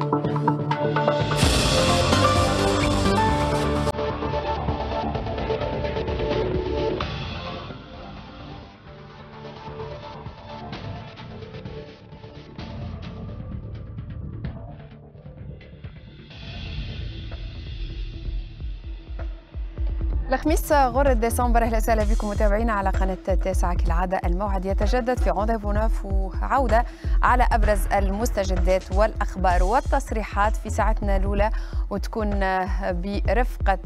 Thank you. الخميس غرة ديسمبر اهلا وسهلا بكم متابعينا على قناه التاسعه كالعاده الموعد يتجدد في نوف وعوده على ابرز المستجدات والاخبار والتصريحات في ساعتنا الاولى وتكون برفقه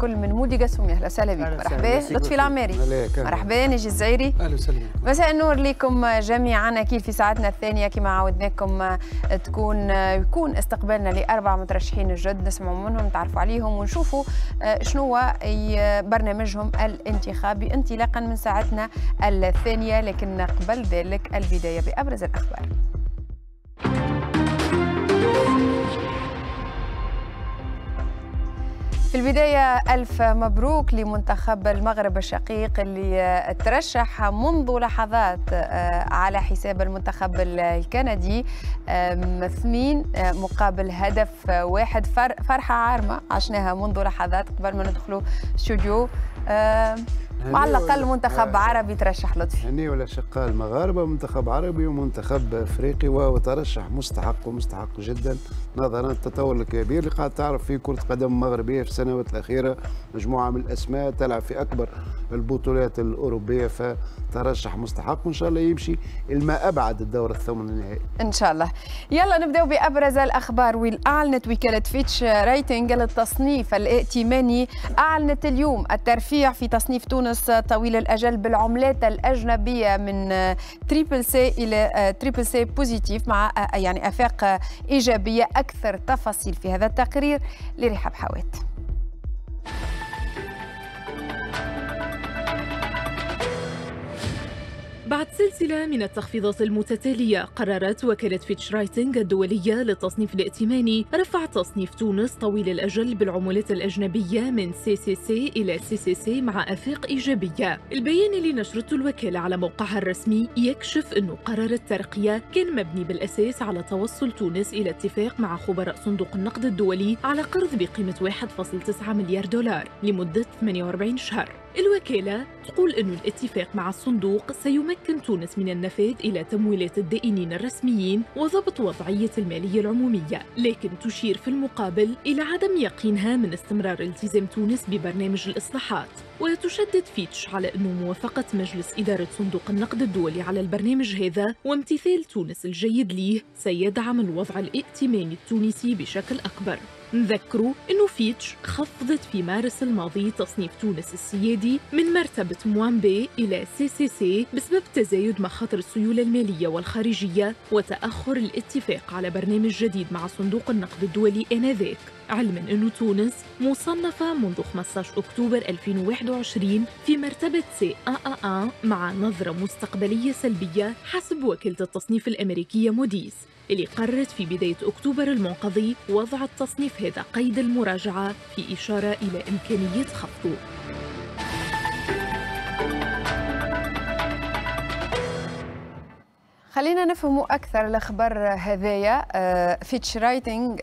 كل من مودي قاسومي اهلا وسهلا بكم مرحبا لطفي العماري مرحبا نجي الزعيري اهلا وسهلا مساء النور لكم جميعا اكيد في ساعتنا الثانيه كما عودناكم تكون يكون استقبالنا لاربع مترشحين جد نسمعوا منهم نتعرفوا عليهم ونشوفوا شنو برنامجهم الانتخابي انطلاقا من ساعتنا الثانية لكن قبل ذلك البداية بأبرز الأخبار في البداية ألف مبروك لمنتخب المغرب الشقيق اللي ترشح منذ لحظات آه، على حساب المنتخب الكندي اثنين آه، مقابل هدف واحد فرحة عارمة عشناها منذ لحظات قبل ما ندخلوا استوديو وعلى الاقل منتخب آه. عربي ترشح لطفي هني ولا شقاء المغاربه منتخب عربي ومنتخب افريقي وترشح مستحق ومستحق جدا نظرا للتطور الكبير اللي قاعد تعرف فيه كره قدم مغربيه في السنوات الاخيره مجموعه من الاسماء تلعب في اكبر البطولات الاوروبيه ف ترشح مستحق وان شاء الله يمشي الما ابعد الدور الثامن النهائي ان شاء الله يلا نبداو بابرز الاخبار واعلنت وكاله فيتش ريتنج للتصنيف الائتماني اعلنت اليوم الترفيع في تصنيف تونس طويل الاجل بالعملات الاجنبيه من تريبل سي الى تريبل سي بوزيتيف مع آه، يعني افاق ايجابيه اكثر تفاصيل في هذا التقرير لرحاب حوات بعد سلسلة من التخفيضات المتتالية قررت وكالة فيتش رايتنج الدولية للتصنيف الائتماني رفع تصنيف تونس طويل الأجل بالعمولات الأجنبية من سي سي سي إلى سي سي سي مع آفاق إيجابية البيان اللي نشرته الوكالة على موقعها الرسمي يكشف أنه قرار الترقية كان مبني بالأساس على توصل تونس إلى اتفاق مع خبراء صندوق النقد الدولي على قرض بقيمة 1.9 مليار دولار لمدة 48 شهر الوكالة تقول أن الاتفاق مع الصندوق سيمكن تونس من النفاذ إلى تمويلات الدائنين الرسميين وضبط وضعية المالية العمومية لكن تشير في المقابل إلى عدم يقينها من استمرار التزام تونس ببرنامج الإصلاحات وتشدد فيتش على أن موافقة مجلس إدارة صندوق النقد الدولي على البرنامج هذا وامتثال تونس الجيد ليه سيدعم الوضع الائتماني التونسي بشكل أكبر نذكروا انه فيتش خفضت في مارس الماضي تصنيف تونس السيادي من مرتبة موان بي إلى سي سي سي بسبب تزايد مخاطر السيولة المالية والخارجية وتأخر الاتفاق على برنامج جديد مع صندوق النقد الدولي آنذاك علما أن تونس مصنفة منذ 15 أكتوبر 2021 في مرتبة سي آآآ مع نظرة مستقبلية سلبية حسب وكيلة التصنيف الأمريكية موديس اللي قررت في بداية أكتوبر المنقضي وضع التصنيف هذا قيد المراجعة في إشارة إلى إمكانية خفضه خلينا نفهموا أكثر الأخبار هذايا فيتش آه، رايتنج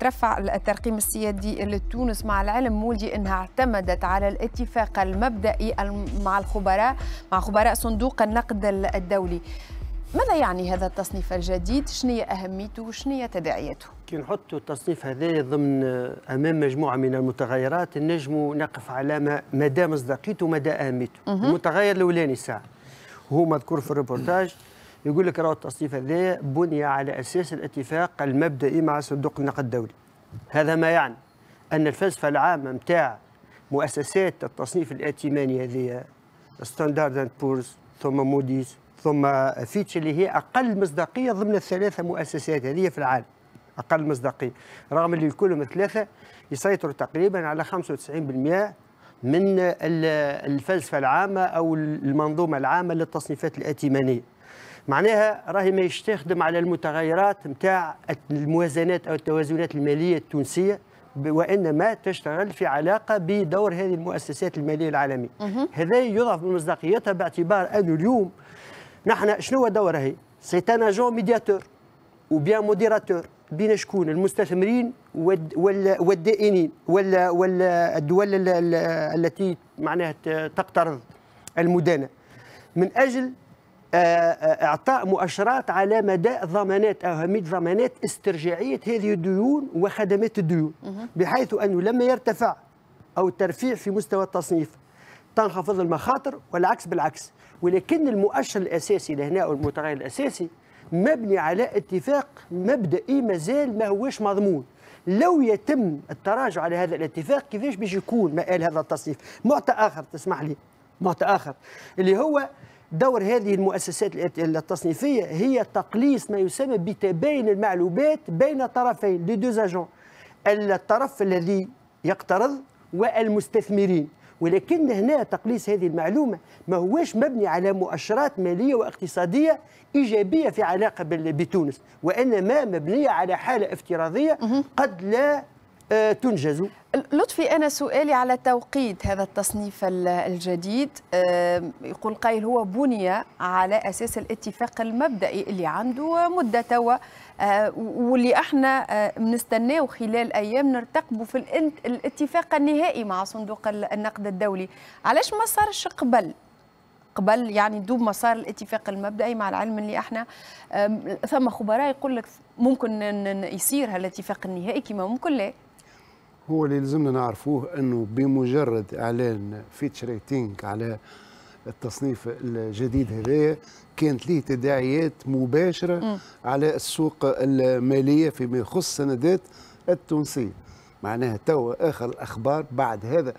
ترفع الترقيم السيادي لتونس مع العلم مولدي أنها اعتمدت على الاتفاق المبدئي مع الخبراء مع خبراء صندوق النقد الدولي ماذا يعني هذا التصنيف الجديد؟ شنو أهميته وشنو تداعياته؟ كي نحطوا التصنيف هذا ضمن آه، أمام مجموعة من المتغيرات نجم نقف على مدى مصداقيته ومدى أهميته المتغير الأولاني ساعة هو مذكور في الريبورتاج يقول لك راه التصنيف هذا بني على أساس الاتفاق المبدئي مع صندوق النقد الدولي هذا ما يعني أن الفلسفة العامة نتاع مؤسسات التصنيف الائتماني هذه ستاندرد اند بورز ثم موديز ثم فيتش اللي هي اقل مصداقيه ضمن الثلاثه مؤسسات هذه في العالم اقل مصداقيه رغم اللي كلهم الثلاثه يسيطروا تقريبا على 95% من الفلسفه العامه او المنظومه العامه للتصنيفات الائتمانيه معناها راهي ما تخدم على المتغيرات نتاع الموازنات او التوازنات الماليه التونسيه وانما تشتغل في علاقه بدور هذه المؤسسات الماليه العالميه هذا يضعف من مصداقيتها باعتبار انه اليوم نحن شنو هو دور هي سي ان اجون ميدياتور وبيان موديراتور بين شكون المستثمرين والدائنين ولا ولا الدول التي معناها تقترض المدانه من اجل آه، آه، اعطاء مؤشرات على مدى ضمانات اهميه ضمانات استرجاعيه هذه الديون وخدمات الديون بحيث انه لما يرتفع او الترفيع في مستوى التصنيف تنخفض المخاطر والعكس بالعكس ولكن المؤشر الاساسي لهنا او المتغير الاساسي مبني على اتفاق مبدئي مازال ما هوش مضمون لو يتم التراجع على هذا الاتفاق كيفاش باش يكون مآل هذا التصنيف معطى اخر تسمح لي معطى اخر اللي هو دور هذه المؤسسات التصنيفيه هي تقليص ما يسمى بتباين المعلومات بين الطرفين لي دو الطرف الذي يقترض والمستثمرين ولكن هنا تقليص هذه المعلومة ما هوش مبني على مؤشرات مالية واقتصادية إيجابية في علاقة بتونس وإنما مبنية على حالة افتراضية قد لا آه، تنجز لطفي أنا سؤالي على توقيت هذا التصنيف الجديد يقول قايل هو بني على أساس الاتفاق المبدئي اللي عنده مدة توا آه، واللي احنا بنستناه آه، خلال ايام نرتقبوا في الاتفاق النهائي مع صندوق النقد الدولي علاش ما صارش قبل قبل يعني دوب ما صار الاتفاق المبدئي مع العلم اللي احنا ثم خبراء يقول لك ممكن يصير هالاتفاق النهائي كما ممكن لا هو اللي لازمنا نعرفوه انه بمجرد اعلان فيتش ريتينج على التصنيف الجديد هذايا كانت ليه تداعيات مباشره م. على السوق الماليه فيما يخص السندات التونسيه معناها توا اخر الاخبار بعد هذا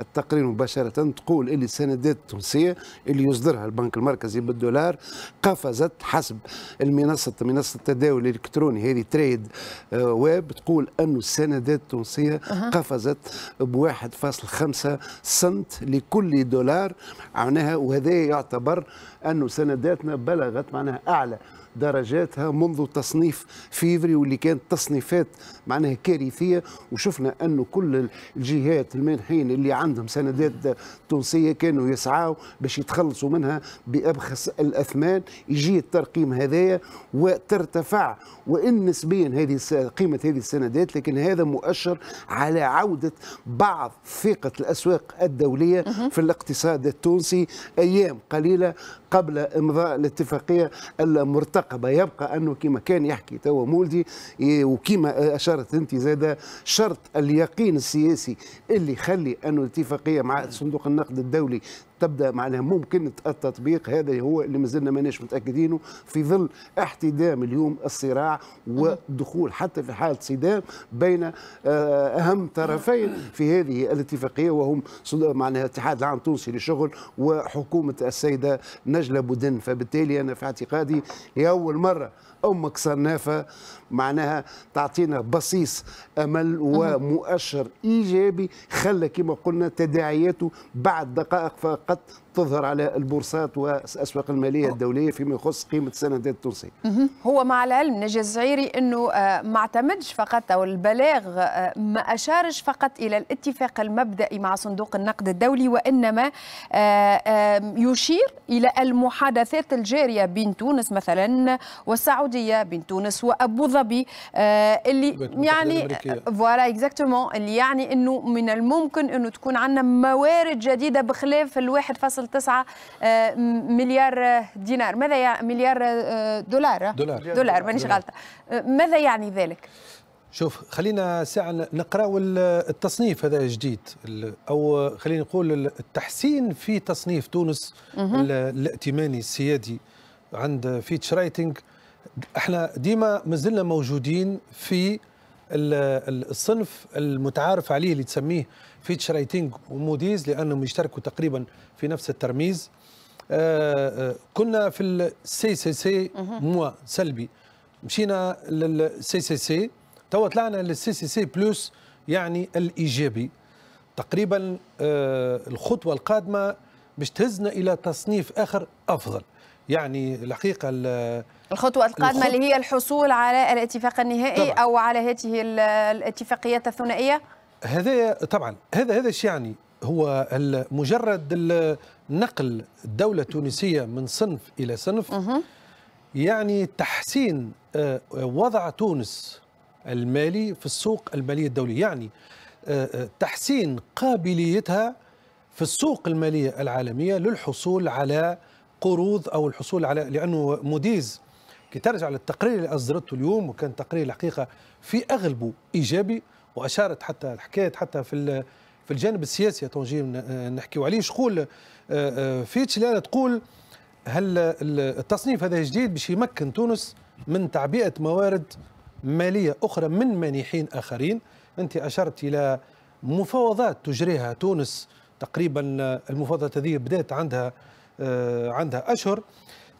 التقرير مباشره تقول اللي السندات التونسيه اللي يصدرها البنك المركزي بالدولار قفزت حسب المنصه منصه التداول الالكتروني هذه تريد ويب آه، تقول انه السندات التونسيه قفزت ب 1.5 سنت لكل دولار معناها وهذا يعتبر انه سنداتنا بلغت معناها اعلى درجاتها منذ تصنيف فيفري واللي كانت تصنيفات معناها كارثيه وشفنا انه كل الجهات المانحين اللي عندهم سندات تونسيه كانوا يسعوا باش يتخلصوا منها بابخس الاثمان يجي الترقيم هذايا وترتفع وان نسبيا هذه قيمه هذه السندات لكن هذا مؤشر على عوده بعض ثقه الاسواق الدوليه في الاقتصاد التونسي ايام قليله قبل امضاء الاتفاقيه المرتقبه المراقبه يبقى انه كما كان يحكي توا مولدي إيه، وكما اشارت انت زاده شرط اليقين السياسي اللي يخلي انه الاتفاقيه مع صندوق النقد الدولي تبدا معناها ممكن التطبيق هذا هو اللي مازلنا ماناش متاكدينه في ظل احتدام اليوم الصراع ودخول حتى في حاله صدام بين آه، اهم طرفين في هذه الاتفاقيه وهم معناها الاتحاد العام التونسي للشغل وحكومه السيده نجله بودن فبالتالي انا في اعتقادي لاول مره امك صنافه معناها تعطينا بصيص امل ومؤشر ايجابي خلى كما قلنا تداعياته بعد دقائق فقط تظهر على البورصات والاسواق الماليه الدوليه فيما يخص قيمه السندات التونسيه. هو مع العلم نجي الزعيري انه آه، ما اعتمدش فقط او البلاغ آه، ما اشارش فقط الى الاتفاق المبدئي مع صندوق النقد الدولي وانما آه، يشير الى المحادثات الجاريه بين تونس مثلا والسعوديه بين تونس وابو ظبي اللي يعني فوالا اكزاكتومون اللي يعني انه من الممكن انه تكون عندنا موارد جديده بخلاف ال 1.9 آه، مليار دينار ماذا يعني مليار آه، دولار دولار دولار مانيش غلطه آه، ماذا يعني ذلك شوف خلينا ساعة نقراو التصنيف هذا الجديد أو خلينا نقول التحسين في تصنيف تونس الائتماني السيادي عند فيتش رايتنج احنا ديما مازلنا موجودين في الصنف المتعارف عليه اللي تسميه فيتش ريتنج وموديز لانهم يشتركوا تقريبا في نفس الترميز آه، آه، كنا في السي سي سي موا سلبي مشينا للسي سي سي تو طلعنا للسي سي سي بلس يعني الايجابي تقريبا آه، الخطوه القادمه باش تهزنا الى تصنيف اخر افضل يعني الحقيقه الخطوة القادمة اللي هي الحصول على الاتفاق النهائي طبعا. أو على هذه الاتفاقيات الثنائية هذا طبعا هذا هذا ايش يعني هو مجرد نقل الدولة التونسية من صنف إلى صنف يعني تحسين آه، وضع تونس المالي في السوق المالية الدولية يعني آه، آه، تحسين قابليتها في السوق المالية العالمية للحصول على قروض أو الحصول على لأنه موديز كي ترجع للتقرير اللي أصدرته اليوم وكان تقرير الحقيقة في أغلبه إيجابي واشارت حتى حكيت حتى في في الجانب السياسي تونجي نحكيوا عليه شقول آه، آه، فيتشلانا تقول هل التصنيف هذا جديد باش يمكن تونس من تعبئه موارد ماليه اخرى من مانحين اخرين انت اشرت الى مفاوضات تجريها تونس تقريبا آه، المفاوضات هذه بدات عندها عندها اشهر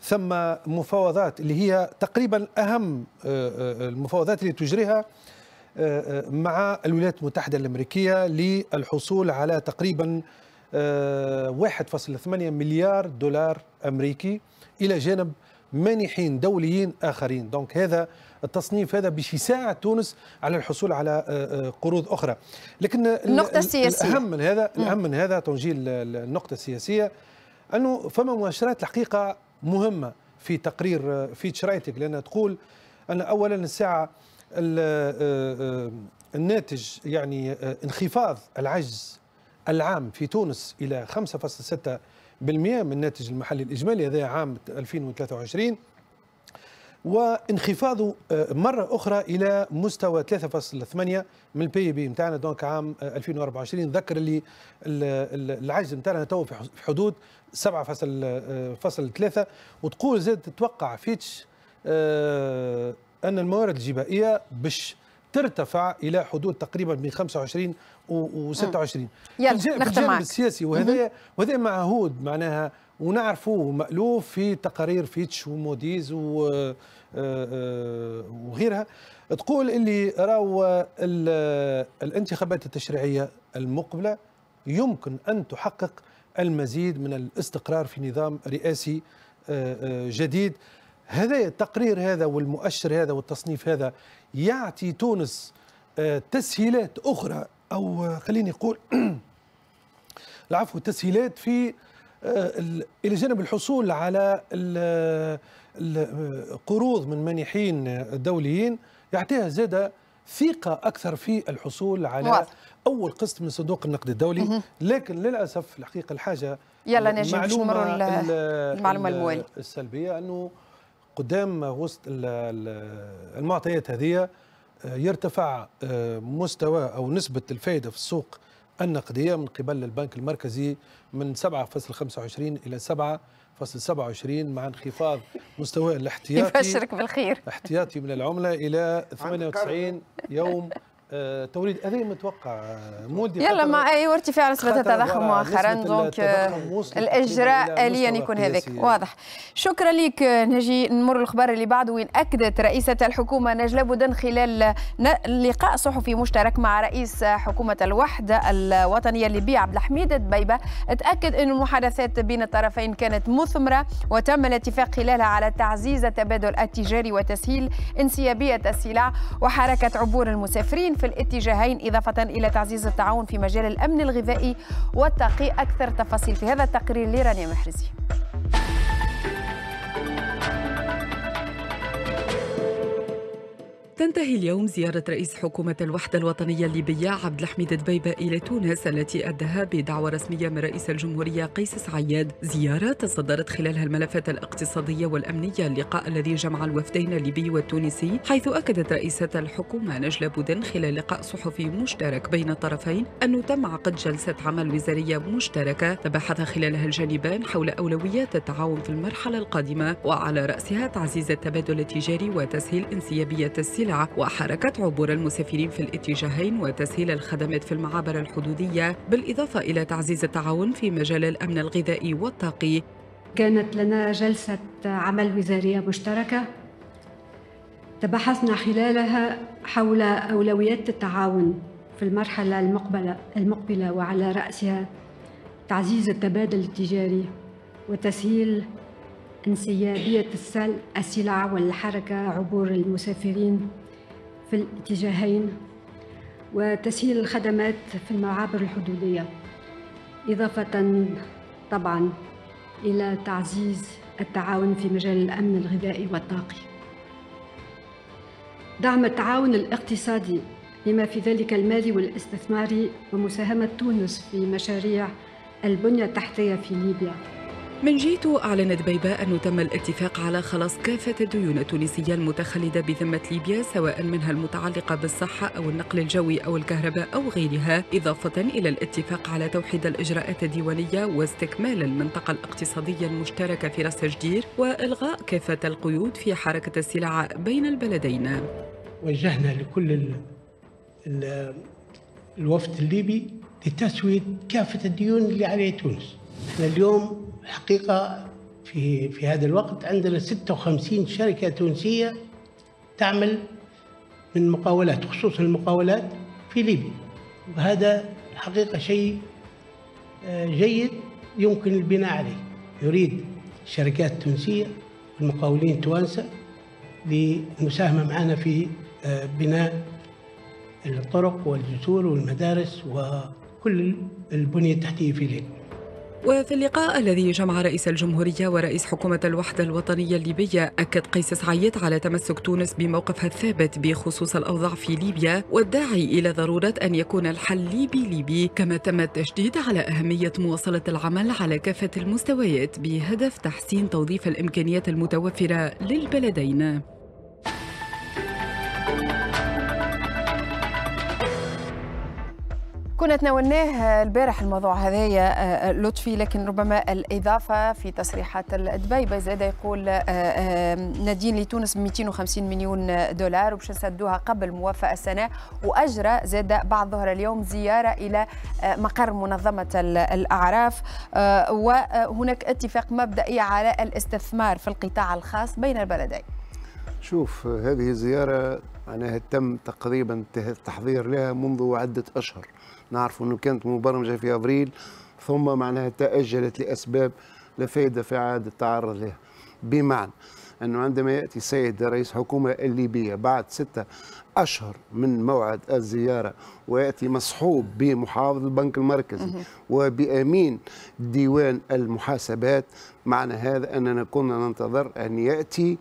ثم مفاوضات اللي هي تقريبا اهم المفاوضات اللي تجريها آه، آه، مع الولايات المتحدة الأمريكية للحصول على تقريبا 1.8 آه، مليار دولار أمريكي إلى جانب مانحين دوليين آخرين دونك هذا التصنيف هذا باش يساعد تونس على الحصول على قروض أخرى لكن النقطة السياسية الأهم من هذا الأهم من هذا تنجيل النقطة السياسية أنه فما مؤشرات الحقيقة مهمة في تقرير في شرايتك لأنها تقول أن أولا الساعة آه، آه، آه، الناتج يعني انخفاض العجز العام في تونس إلى 5.6% من الناتج المحلي الإجمالي هذا عام 2023 وانخفاضه مرة أخرى إلى مستوى 3.8 من البي بي نتاعنا دونك عام 2024 ذكر اللي العجز نتاعنا تو في حدود 7.3 وتقول زاد تتوقع فيتش أن الموارد الجبائية باش ترتفع الى حدود تقريبا بين 25 و 26 يلا نختم معك السياسي وهذا وهذا معهود معناها ونعرفه مألوف في تقارير فيتش وموديز و آه، آه، وغيرها تقول اللي راهو الانتخابات التشريعيه المقبله يمكن ان تحقق المزيد من الاستقرار في نظام رئاسي آه، جديد هذا التقرير هذا والمؤشر هذا والتصنيف هذا يعطي تونس آه، تسهيلات أخرى أو آه، خليني أقول العفو تسهيلات في آه، إلى جانب الحصول على القروض من مانحين دوليين يعطيها زادة ثقة أكثر في الحصول على أول قسط من صندوق النقد الدولي لكن للأسف الحقيقة الحاجة يلا نجم معلومة المعلومة الموالية السلبية أنه قدام وسط المعطيات هذه آه، يرتفع آه، مستوى أو نسبة الفائدة في السوق النقدية من قبل البنك المركزي من 7.25 إلى 7.27 مع انخفاض مستوى الاحتياطي يبشرك بالخير احتياطي من العملة إلى 98 يوم آه، توريد هذا متوقع آه، مولدي يلا مع اي ارتفاع نسبه التضخم مؤخرا دونك آه، الاجراء اليا يكون هذاك واضح شكرا لك نجي نمر الخبر اللي بعده وين اكدت رئيسه الحكومه نجله بودن خلال لقاء صحفي مشترك مع رئيس حكومه الوحده الوطنيه الليبيه عبد الحميد دبيبه تاكد ان المحادثات بين الطرفين كانت مثمره وتم الاتفاق خلالها على تعزيز التبادل التجاري وتسهيل انسيابيه السلع وحركه عبور المسافرين في الاتجاهين إضافة إلى تعزيز التعاون في مجال الأمن الغذائي والتقي أكثر تفاصيل في هذا التقرير لرانيا محرزي تنتهي اليوم زيارة رئيس حكومة الوحدة الوطنية الليبية عبد الحميد دبيبة إلى تونس التي أدها بدعوة رسمية من رئيس الجمهورية قيس سعيد زيارة تصدرت خلالها الملفات الاقتصادية والأمنية اللقاء الذي جمع الوفدين الليبي والتونسي حيث أكدت رئيسة الحكومة نجلة بودن خلال لقاء صحفي مشترك بين الطرفين أنه تم عقد جلسة عمل وزارية مشتركة تباحث خلالها الجانبان حول أولويات التعاون في المرحلة القادمة وعلى رأسها تعزيز التبادل التجاري وتسهيل انسيابية السلع السلع وحركة عبور المسافرين في الاتجاهين وتسهيل الخدمات في المعابر الحدودية بالإضافة إلى تعزيز التعاون في مجال الأمن الغذائي والطاقي كانت لنا جلسة عمل وزارية مشتركة تبحثنا خلالها حول أولويات التعاون في المرحلة المقبلة, المقبلة وعلى رأسها تعزيز التبادل التجاري وتسهيل انسيابية السل السلع والحركة عبور المسافرين في الاتجاهين وتسهيل الخدمات في المعابر الحدودية إضافة طبعا إلى تعزيز التعاون في مجال الأمن الغذائي والطاقي دعم التعاون الاقتصادي بما في ذلك المالي والاستثماري ومساهمة تونس في مشاريع البنية التحتية في ليبيا من جيتو أعلنت بيباء أنه تم الاتفاق على خلاص كافة الديون التونسية المتخلدة بذمة ليبيا سواء منها المتعلقة بالصحة أو النقل الجوي أو الكهرباء أو غيرها إضافة إلى الاتفاق على توحيد الإجراءات الديوانية واستكمال المنطقة الاقتصادية المشتركة في راس الجدير وإلغاء كافة القيود في حركة السلع بين البلدين وجهنا لكل الـ الـ الوفد الليبي لتسوية كافة الديون اللي عليه تونس احنا اليوم الحقيقة في في هذا الوقت عندنا 56 شركة تونسية تعمل من مقاولات خصوصا المقاولات في ليبيا وهذا الحقيقة شيء آه، جيد يمكن البناء عليه يريد الشركات التونسية والمقاولين التوانسة للمساهمة معنا في آه، بناء الطرق والجسور والمدارس وكل البنية التحتية في ليبيا وفي اللقاء الذي جمع رئيس الجمهورية ورئيس حكومة الوحدة الوطنية الليبية أكد قيس سعيد على تمسك تونس بموقفها الثابت بخصوص الأوضاع في ليبيا والداعي إلى ضرورة أن يكون الحل ليبي ليبي كما تم التشديد على أهمية مواصلة العمل على كافة المستويات بهدف تحسين توظيف الإمكانيات المتوفرة للبلدين كنا تناولناه البارح الموضوع هذايا آه، آه، لطفي لكن ربما الإضافة في تصريحات الدبيبة زاد يقول آه، نادين لتونس 250 مليون دولار وباش نسدوها قبل موافقة السنة وأجرى زاد بعد ظهر اليوم زيارة إلى مقر منظمة الأعراف وهناك اتفاق مبدئي على الاستثمار في القطاع الخاص بين البلدين شوف هذه الزيارة معناها تم تقريبا التحضير لها منذ عدة أشهر نعرفوا أنه كانت مبرمجة في أبريل ثم معناها تأجلت لأسباب لا فائدة في عاد التعرض لها بمعنى أنه عندما يأتي سيد رئيس حكومة الليبية بعد ستة أشهر من موعد الزيارة ويأتي مصحوب بمحافظ البنك المركزي وبأمين ديوان المحاسبات معنى هذا أننا كنا ننتظر أن يأتي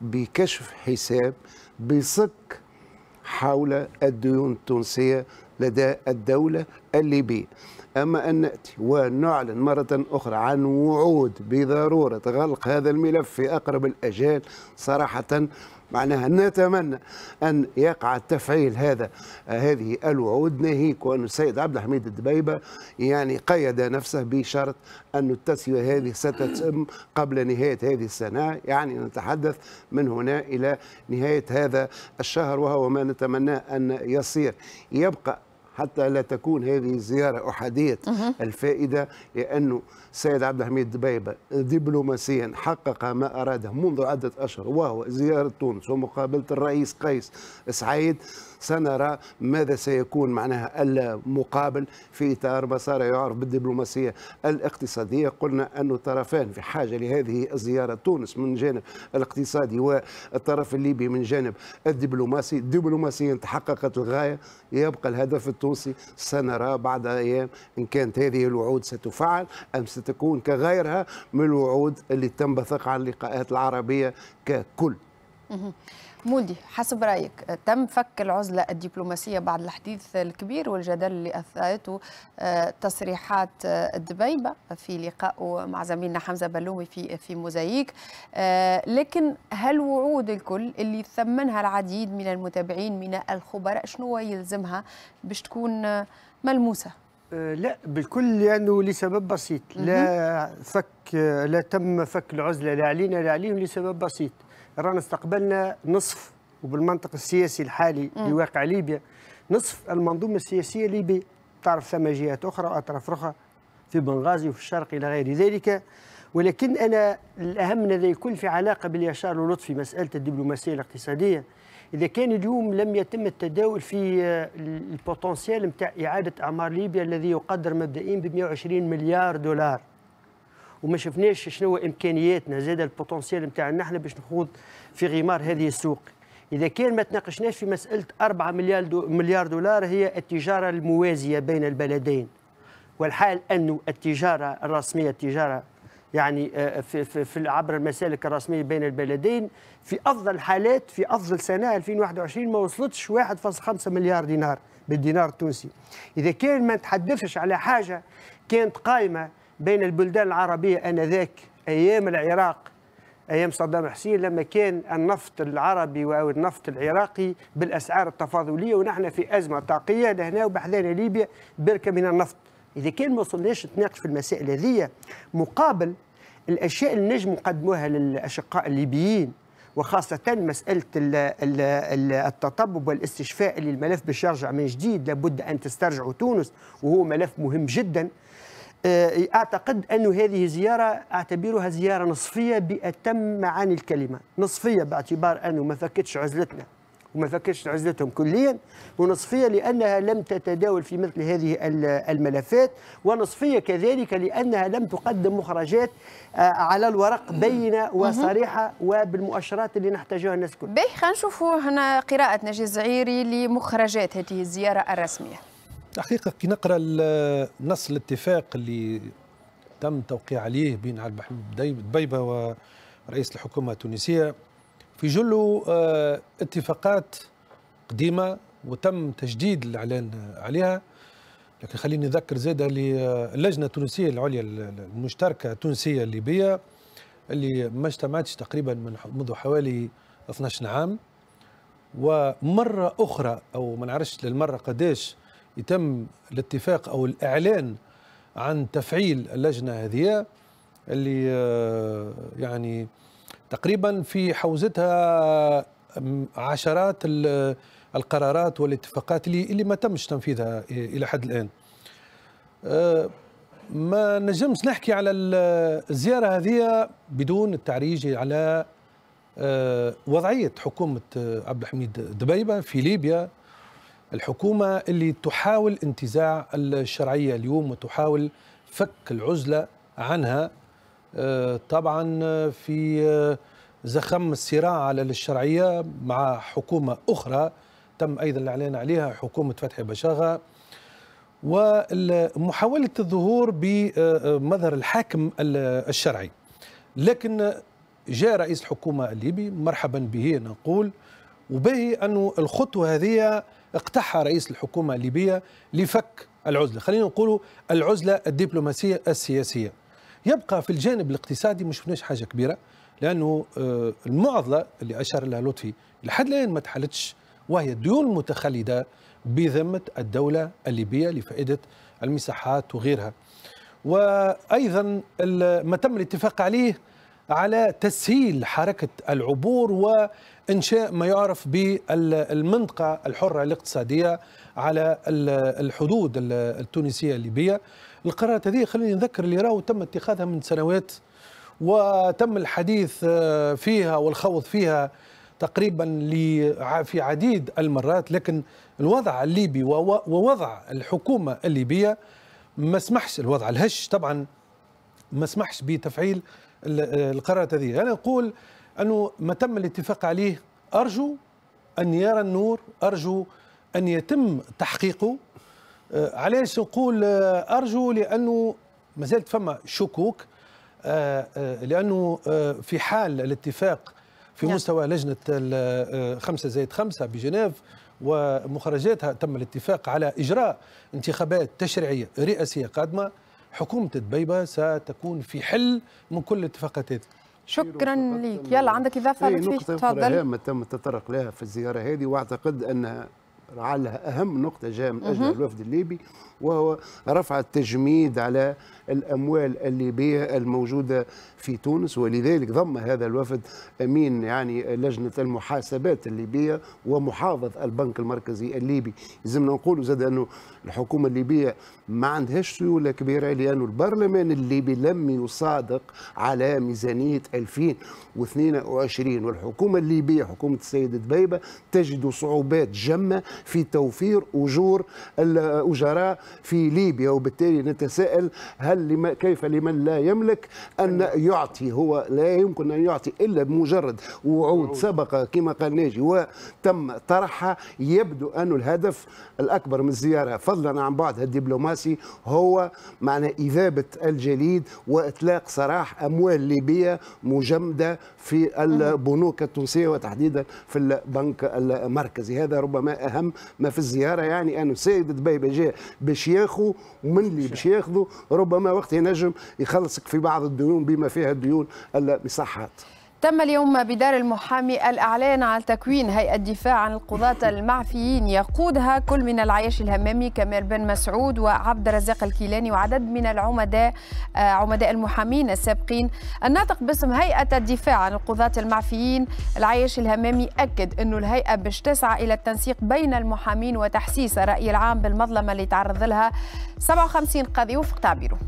بكشف حساب بصك حول الديون التونسية لدى الدولة الليبية أما أن نأتي ونعلن مرة أخرى عن وعود بضرورة غلق هذا الملف في أقرب الأجال صراحة معناها نتمنى أن يقع تفعيل هذا هذه الوعود ناهيك وأن السيد عبد الحميد الدبيبة يعني قيد نفسه بشرط أن التسوية هذه ستتم قبل نهاية هذه السنة يعني نتحدث من هنا إلى نهاية هذا الشهر وهو ما نتمناه أن يصير يبقى حتى لا تكون هذه الزيارة أحادية الفائدة لأنه السيد عبد الحميد دبيبه دبلوماسيا حقق ما اراده منذ عده اشهر وهو زياره تونس ومقابله الرئيس قيس سعيد سنرى ماذا سيكون معناها المقابل في اطار ما صار يعرف بالدبلوماسيه الاقتصاديه قلنا ان الطرفان في حاجه لهذه الزياره تونس من جانب الاقتصادي والطرف الليبي من جانب الدبلوماسي دبلوماسيا تحققت الغايه يبقى الهدف التونسي سنرى بعد ايام ان كانت هذه الوعود ستفعل ام ست ستكون كغيرها من الوعود اللي تنبثق على اللقاءات العربية ككل مودي حسب رايك تم فك العزله الدبلوماسيه بعد الحديث الكبير والجدل اللي اثارته آه، تصريحات آه، دبيبه في لقائه مع زميلنا حمزه بلومي في في موزايك آه، لكن هل وعود الكل اللي ثمنها العديد من المتابعين من الخبراء شنو يلزمها باش تكون ملموسه آه، لا بالكل لانه لسبب بسيط لا فك لا تم فك العزله لا علينا لا عليهم لسبب بسيط رانا استقبلنا نصف وبالمنطق السياسي الحالي لواقع ليبيا نصف المنظومه السياسيه الليبيه تعرف ثم جهات اخرى واطراف اخرى في بنغازي وفي الشرق الى غير ذلك ولكن انا الاهم هذا يكون في علاقه باليشار ولطفي مساله الدبلوماسيه الاقتصاديه اذا كان اليوم لم يتم التداول في آه، البوتنسيال نتاع اعاده اعمار ليبيا الذي يقدر مبدئيا ب 120 مليار دولار وما شفناش شنو امكانياتنا زاد البوتنسيال نتاعنا نحن باش نخوض في غمار هذه السوق اذا كان ما تناقشناش في مساله 4 مليار دو مليار دولار هي التجاره الموازيه بين البلدين والحال انه التجاره الرسميه التجاره يعني آه، في, في, في عبر المسالك الرسمية بين البلدين في أفضل حالات في أفضل سنة 2021 ما وصلتش 1.5 مليار دينار بالدينار التونسي إذا كان ما نتحدثش على حاجة كانت قائمة بين البلدان العربية أنذاك أيام العراق ايام صدام حسين لما كان النفط العربي او النفط العراقي بالاسعار التفاضليه ونحن في ازمه طاقيه لهنا وبحذانا ليبيا بركه من النفط اذا كان ما وصلناش نتناقش في المسائل هذه مقابل الاشياء اللي نجم نقدموها للاشقاء الليبيين وخاصة مسألة التطبب والاستشفاء اللي الملف باش يرجع من جديد لابد أن تسترجع تونس وهو ملف مهم جدا آه، أعتقد أن هذه زيارة أعتبرها زيارة نصفية بأتم معاني الكلمة نصفية باعتبار أنه ما فكتش عزلتنا وما فكش عزلتهم كليا ونصفية لأنها لم تتداول في مثل هذه الملفات ونصفية كذلك لأنها لم تقدم مخرجات آه، على الورق بينة وصريحة وبالمؤشرات اللي نحتاجها الناس كلها باهي خلينا نشوفوا هنا قراءة نجي الزعيري لمخرجات هذه الزيارة الرسمية الحقيقة كي نقرأ نص الاتفاق اللي تم توقيع عليه بين عبد الحميد دبيبة ورئيس الحكومة التونسية في جلو آه، اتفاقات قديمة وتم تجديد الإعلان عليها لكن خليني أذكر زادة آه، للجنة التونسية العليا المشتركة التونسية الليبية اللي ما اجتمعتش تقريبا من منذ حوالي 12 عام ومرة أخرى أو ما نعرفش للمرة قداش يتم الاتفاق أو الإعلان عن تفعيل اللجنة هذه اللي آه، يعني تقريبا في حوزتها عشرات القرارات والاتفاقات اللي اللي ما تمش تنفيذها الى حد الان ما نجمش نحكي على الزياره هذه بدون التعريج على وضعيه حكومه عبد الحميد دبيبه في ليبيا الحكومه اللي تحاول انتزاع الشرعيه اليوم وتحاول فك العزله عنها آه، طبعا في آه، زخم الصراع على الشرعية مع حكومة أخرى تم أيضا الإعلان عليها حكومة فتحي بشاغة ومحاولة الظهور بمظهر الحاكم الشرعي لكن جاء رئيس الحكومة الليبي مرحبا به نقول وبه أنه الخطوة هذه اقتحى رئيس الحكومة الليبية لفك العزلة خلينا نقول العزلة الدبلوماسية السياسية يبقى في الجانب الاقتصادي ما شفناش حاجه كبيره لانه آه، المعضله اللي اشار لها لطفي لحد الان ما تحلتش وهي الديون المتخلده بذمه الدوله الليبيه لفائده المساحات وغيرها. وايضا ما تم الاتفاق عليه على تسهيل حركه العبور وانشاء ما يعرف بالمنطقه الحره الاقتصاديه على الحدود التونسيه الليبيه القرارات هذه خليني نذكر اللي راهو تم اتخاذها من سنوات وتم الحديث آه، فيها والخوض فيها تقريبا في عديد المرات لكن الوضع الليبي ووضع الحكومة الليبية ما سمحش الوضع الهش طبعا ما سمحش بتفعيل آه، القرارات هذه أنا أقول أنه ما تم الاتفاق عليه أرجو أن يرى النور أرجو أن يتم تحقيقه آه، علاش نقول آه، ارجو لانه مازالت فما شكوك آه، لانه في حال الاتفاق في نعم. مستوى لجنه خمسة زائد خمسة بجنيف ومخرجاتها تم الاتفاق على اجراء انتخابات تشريعيه رئاسيه قادمه حكومه دبيبه ستكون في حل من كل الاتفاقات شكرا ليك يلا عندك اضافه إيه لطفي تفضل هامه تم التطرق لها في الزياره هذه واعتقد انها على اهم نقطه جاء من اجل الوفد الليبي وهو رفع التجميد على الاموال الليبيه الموجوده في تونس ولذلك ضم هذا الوفد امين يعني لجنه المحاسبات الليبيه ومحافظ البنك المركزي الليبي لازمنا نقول زاد انه الحكومه الليبيه ما عندهاش سيوله كبيره لانه البرلمان الليبي لم يصادق على ميزانيه 2022 والحكومه الليبيه حكومه السيد دبيبه تجد صعوبات جمه في توفير اجور الاجراء في ليبيا وبالتالي نتساءل هل لما كيف لمن لا يملك ان يعطي هو لا يمكن ان يعطي الا بمجرد وعود سبق كما قال ناجي وتم طرحها يبدو ان الهدف الاكبر من الزياره فضلا عن بعضها الدبلوماسي الدبلوماسي هو معنى إذابة الجليد وإطلاق سراح أموال ليبية مجمدة في البنوك التونسية وتحديدا في البنك المركزي هذا ربما أهم ما في الزيارة يعني أن سيد دبيبة جاء باش ياخو ومن اللي باش ياخذه ربما وقت ينجم يخلصك في بعض الديون بما فيها الديون المصحات تم اليوم بدار المحامي الإعلان عن تكوين هيئة دفاع عن القضاة المعفيين يقودها كل من العياش الهمامي كمال بن مسعود وعبد الرزاق الكيلاني وعدد من العمداء آه، عمداء المحامين السابقين الناطق باسم هيئة الدفاع عن القضاة المعفيين العياش الهمامي أكد أنه الهيئة باش تسعى إلى التنسيق بين المحامين وتحسيس الرأي العام بالمظلمة اللي تعرض لها 57 قاضي وفق تعبيره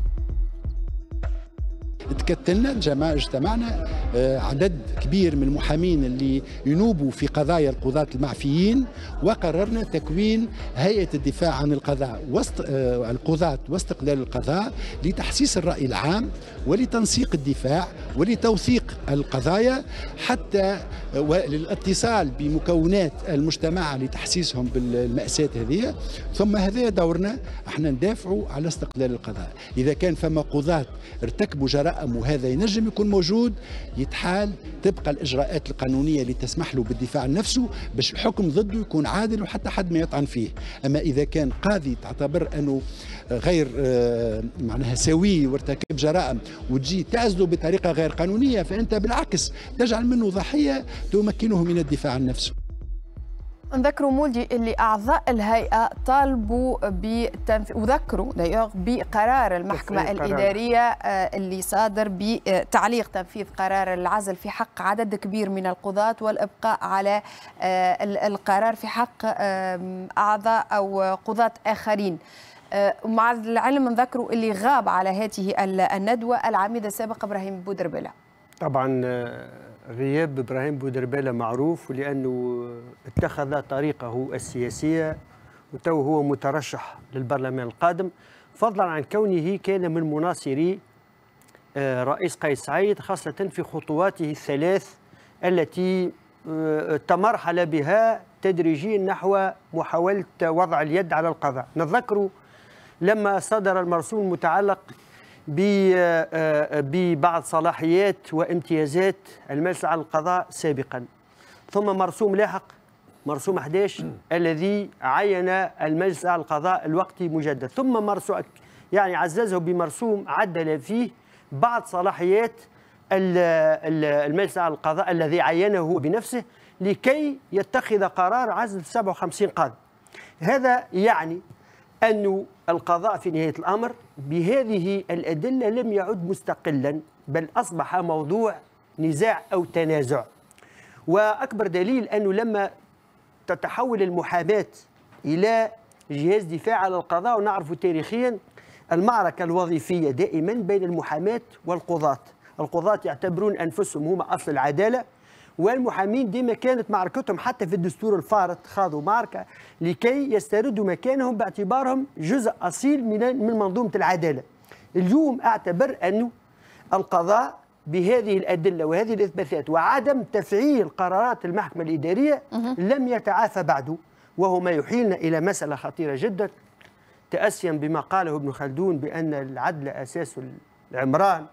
تكتلنا الجماعة اجتمعنا آه، عدد كبير من المحامين اللي ينوبوا في قضايا القضاة المعفيين وقررنا تكوين هيئة الدفاع عن القضاء وسط آه، القضاة واستقلال القضاء لتحسيس الرأي العام ولتنسيق الدفاع ولتوثيق القضايا حتى آه، للاتصال بمكونات المجتمع لتحسيسهم بالمأساة هذه ثم هذا دورنا احنا ندافعوا على استقلال القضاء إذا كان فما قضاة ارتكبوا جرائم يترأم وهذا ينجم يكون موجود يتحال تبقى الإجراءات القانونية اللي تسمح له بالدفاع عن نفسه باش الحكم ضده يكون عادل وحتى حد ما يطعن فيه أما إذا كان قاضي تعتبر أنه غير آه، معناها سوي وارتكب جرائم وتجي تعزله بطريقة غير قانونية فأنت بالعكس تجعل منه ضحية تمكنه من الدفاع عن نفسه نذكروا مولدي اللي اعضاء الهيئه طالبوا بتنفيذ وذكروا دايوغ بقرار المحكمه الاداريه آه، اللي صادر بتعليق آه، تنفيذ قرار العزل في حق عدد كبير من القضاة والابقاء على آه، القرار في حق اعضاء او قضاة اخرين مع العلم نذكروا اللي غاب على هذه الندوه العميد السابق ابراهيم بودربله طبعا غياب ابراهيم بودرباله معروف لانه اتخذ طريقه السياسيه وتو هو مترشح للبرلمان القادم فضلا عن كونه كان من مناصري آه، رئيس قيس سعيد خاصه في خطواته الثلاث التي آه، تمرحل بها تدريجيا نحو محاوله وضع اليد على القضاء نذكر لما صدر المرسوم المتعلق آه، آه، ببعض صلاحيات وامتيازات المجلس على القضاء سابقا ثم مرسوم لاحق مرسوم 11 الذي عين المجلس على القضاء الوقتي مجدد ثم مرسوم يعني عززه بمرسوم عدل فيه بعض صلاحيات المجلس على القضاء الذي عينه بنفسه لكي يتخذ قرار عزل 57 قاضي هذا يعني أن القضاء في نهاية الأمر بهذه الأدلة لم يعد مستقلا بل أصبح موضوع نزاع أو تنازع وأكبر دليل أنه لما تتحول المحاماة إلى جهاز دفاع على القضاء ونعرف تاريخيا المعركة الوظيفية دائما بين المحاماة والقضاة القضاة يعتبرون أنفسهم هم أصل العدالة والمحامين ديما كانت معركتهم حتى في الدستور الفارط خاضوا معركة لكي يستردوا مكانهم باعتبارهم جزء أصيل من منظومة العدالة اليوم أعتبر أنه القضاء بهذه الأدلة وهذه الإثباتات وعدم تفعيل قرارات المحكمة الإدارية لم يتعافى بعده وهو ما يحيلنا إلى مسألة خطيرة جدا تأسيا بما قاله ابن خلدون بأن العدل أساس العمران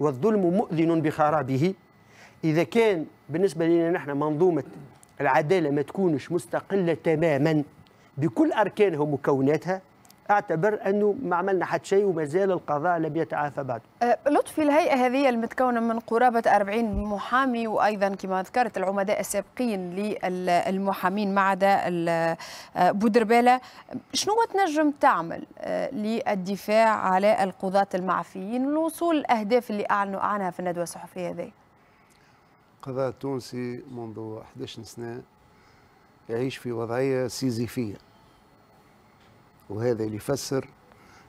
والظلم مؤذن بخرابه اذا كان بالنسبه لنا نحن منظومه العداله ما تكونش مستقله تماما بكل اركانها ومكوناتها اعتبر انه ما عملنا حتى شيء وما زال القضاء لم يتعافى بعد. أه، لطفي الهيئه هذه المتكونه من قرابه 40 محامي وايضا كما ذكرت العمداء السابقين للمحامين ما عدا أه، بودرباله شنو تنجم تعمل أه، للدفاع على القضاة المعفيين والوصول للاهداف اللي اعلنوا عنها في الندوه الصحفيه هذه؟ القضاء التونسي منذ 11 سنة يعيش في وضعية سيزيفية وهذا اللي يفسر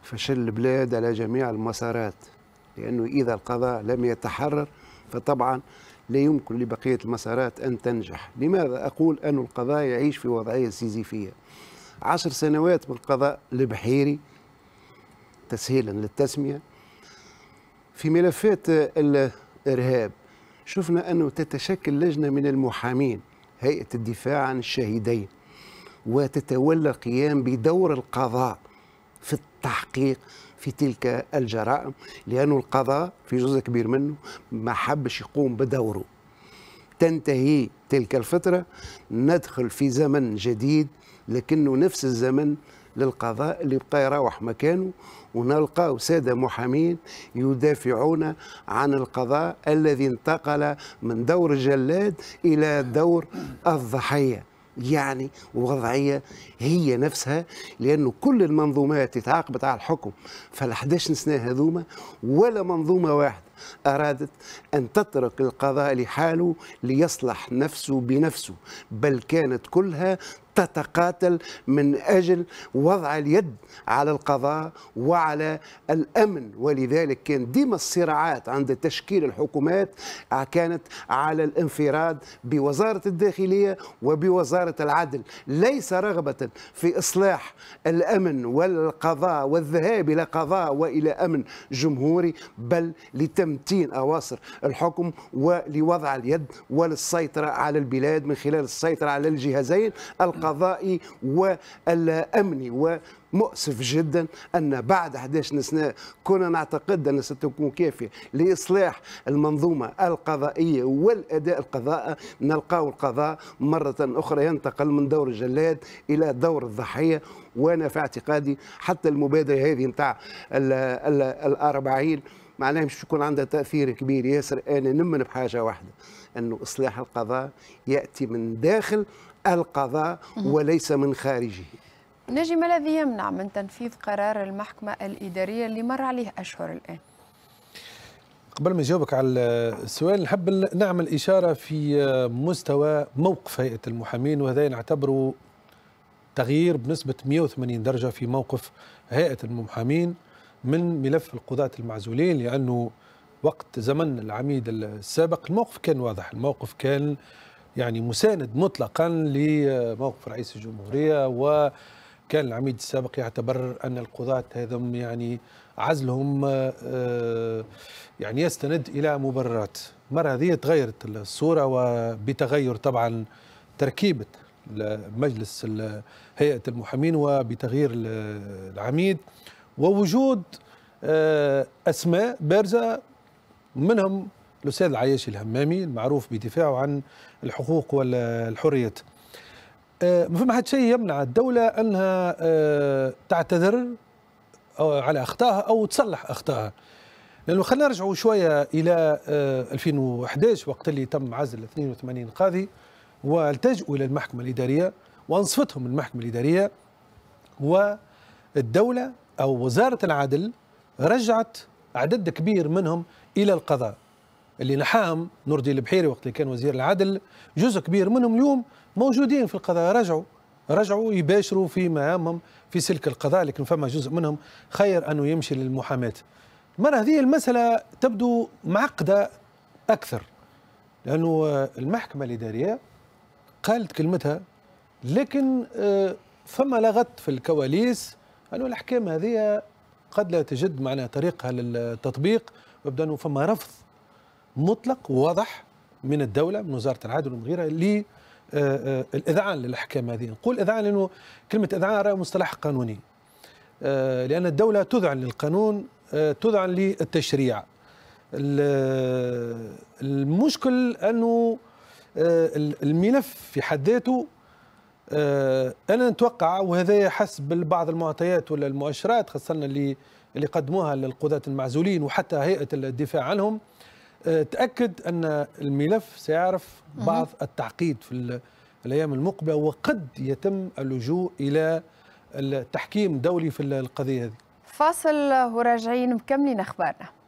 فشل البلاد على جميع المسارات لأنه إذا القضاء لم يتحرر فطبعا لا يمكن لبقية المسارات أن تنجح لماذا أقول أن القضاء يعيش في وضعية سيزيفية عشر سنوات من القضاء البحيري تسهيلا للتسمية في ملفات الإرهاب شفنا أنه تتشكل لجنة من المحامين هيئة الدفاع عن الشهيدين وتتولى القيام بدور القضاء في التحقيق في تلك الجرائم لأنه القضاء في جزء كبير منه ما حبش يقوم بدوره تنتهي تلك الفترة ندخل في زمن جديد لكنه نفس الزمن للقضاء اللي بقى يروح مكانه ونلقاو سادة محامين يدافعون عن القضاء الذي انتقل من دور الجلاد إلى دور الضحية يعني وضعية هي نفسها لأنه كل المنظومات تتعاقبت على الحكم فال11 سنة هذوما ولا منظومة واحدة أرادت أن تترك القضاء لحاله ليصلح نفسه بنفسه بل كانت كلها تتقاتل من اجل وضع اليد على القضاء وعلى الامن ولذلك كان ديما الصراعات عند تشكيل الحكومات كانت على الانفراد بوزاره الداخليه وبوزاره العدل ليس رغبه في اصلاح الامن والقضاء والذهاب الى قضاء والى امن جمهوري بل لتمتين اواصر الحكم ولوضع اليد وللسيطره على البلاد من خلال السيطره على الجهازين القضاء القضائي والأمني ومؤسف جدا أن بعد 11 سنة كنا نعتقد أن ستكون كافية لإصلاح المنظومة القضائية والأداء القضاء نلقاو القضاء مرة أخرى ينتقل من دور الجلاد إلى دور الضحية وأنا في اعتقادي حتى المبادرة هذه نتاع الأربعين معناها مش يكون عندها تاثير كبير ياسر انا نمن بحاجه واحده انه اصلاح القضاء ياتي من داخل القضاء وليس من خارجه نجي ما الذي يمنع من تنفيذ قرار المحكمة الإدارية اللي مر عليه أشهر الآن قبل ما نجاوبك على السؤال نحب نعمل إشارة في مستوى موقف هيئة المحامين وهذا نعتبره تغيير بنسبة 180 درجة في موقف هيئة المحامين من ملف القضاة المعزولين لأنه وقت زمن العميد السابق الموقف كان واضح الموقف كان يعني مساند مطلقا لموقف رئيس الجمهورية وكان العميد السابق يعتبر أن القضاة هذم يعني عزلهم آه، يعني يستند إلى مبررات مرة هذه تغيرت الصورة وبتغير طبعا تركيبة مجلس هيئة المحامين وبتغيير العميد ووجود آه، أسماء بارزة منهم الأستاذ العياش الهمامي المعروف بدفاعه عن الحقوق والحريات آه، ما فما حد شيء يمنع الدولة أنها آه، تعتذر على أخطائها أو تصلح أخطائها لأنه خلينا نرجعوا شوية إلى 2011 آه، وقت اللي تم عزل 82 قاضي والتجؤوا إلى المحكمة الإدارية وأنصفتهم المحكمة الإدارية والدولة أو وزارة العدل رجعت عدد كبير منهم إلى القضاء اللي نحاهم نور الدين البحيري وقت اللي كان وزير العدل جزء كبير منهم اليوم موجودين في القضاء رجعوا رجعوا يباشروا في مهامهم في سلك القضاء لكن فما جزء منهم خير انه يمشي للمحاماه. المره هذه المساله تبدو معقده اكثر لانه المحكمه الاداريه قالت كلمتها لكن آه، فما لغط في الكواليس انه الاحكام هذه قد لا تجد معنا طريقها للتطبيق ويبدو انه فما رفض مطلق وواضح من الدولة من وزارة العدل ومن غيرها لي آه، آه، الإذعان للأحكام هذه نقول إذعان لأنه كلمة إذعان رأي مصطلح قانوني آه، لأن الدولة تذعن للقانون تذعن للتشريع المشكل أنه الملف في حد ذاته أنا نتوقع وهذا حسب بعض المعطيات ولا المؤشرات خاصة اللي اللي قدموها للقضاة المعزولين وحتى هيئة الدفاع عنهم آه، تاكد ان الملف سيعرف بعض التعقيد في الايام المقبله وقد يتم اللجوء الى التحكيم الدولي في القضيه هذه فاصل وراجعين مكملين اخبارنا